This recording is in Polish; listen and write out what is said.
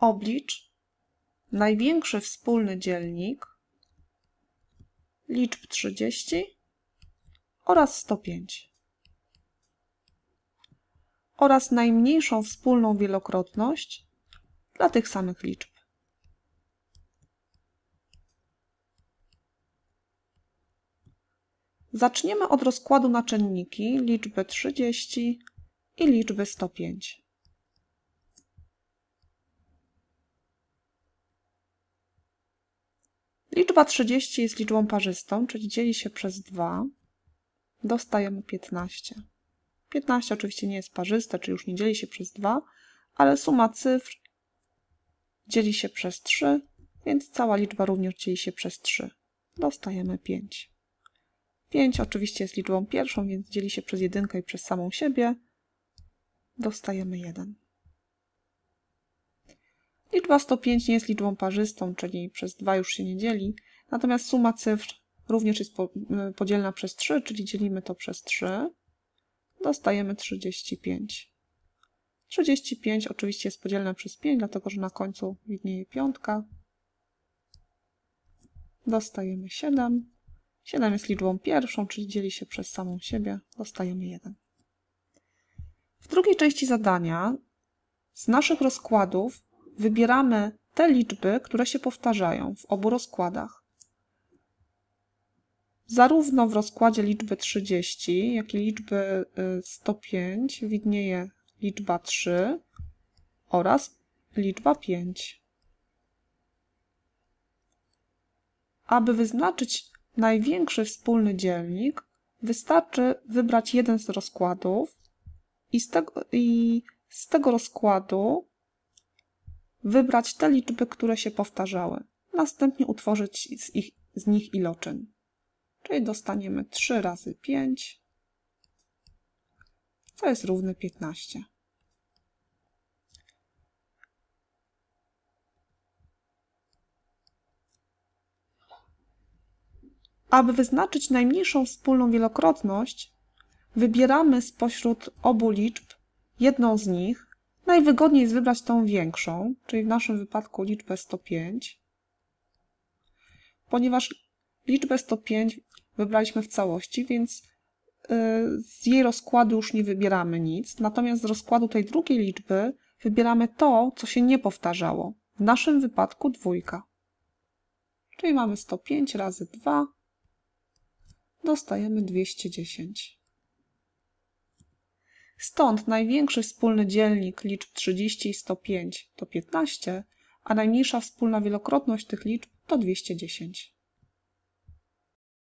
oblicz, największy wspólny dzielnik, liczb 30 oraz 105 oraz najmniejszą wspólną wielokrotność dla tych samych liczb. Zaczniemy od rozkładu na czynniki liczby 30 i liczby 105. Liczba 30 jest liczbą parzystą, czyli dzieli się przez 2. Dostajemy 15. 15 oczywiście nie jest parzyste, czyli już nie dzieli się przez 2, ale suma cyfr dzieli się przez 3, więc cała liczba również dzieli się przez 3. Dostajemy 5. 5 oczywiście jest liczbą pierwszą, więc dzieli się przez 1 i przez samą siebie. Dostajemy 1. Liczba 105 nie jest liczbą parzystą, czyli przez 2 już się nie dzieli, natomiast suma cyfr również jest y, podzielna przez 3, czyli dzielimy to przez 3. Dostajemy 35. 35 oczywiście jest podzielne przez 5, dlatego że na końcu widnieje piątka. Dostajemy 7. 7 jest liczbą pierwszą, czyli dzieli się przez samą siebie. Dostajemy 1. W drugiej części zadania z naszych rozkładów wybieramy te liczby, które się powtarzają w obu rozkładach. Zarówno w rozkładzie liczby 30, jak i liczby 105 y, widnieje liczba 3 oraz liczba 5. Aby wyznaczyć największy wspólny dzielnik, wystarczy wybrać jeden z rozkładów i z tego, i z tego rozkładu wybrać te liczby, które się powtarzały, następnie utworzyć z, ich, z nich iloczyn. Czyli dostaniemy 3 razy 5, co jest równe 15. Aby wyznaczyć najmniejszą wspólną wielokrotność, wybieramy spośród obu liczb jedną z nich Najwygodniej jest wybrać tą większą, czyli w naszym wypadku liczbę 105, ponieważ liczbę 105 wybraliśmy w całości, więc y, z jej rozkładu już nie wybieramy nic, natomiast z rozkładu tej drugiej liczby wybieramy to, co się nie powtarzało. W naszym wypadku dwójka. Czyli mamy 105 razy 2, dostajemy 210. Stąd największy wspólny dzielnik liczb 30 i 105 to 15, a najmniejsza wspólna wielokrotność tych liczb to 210.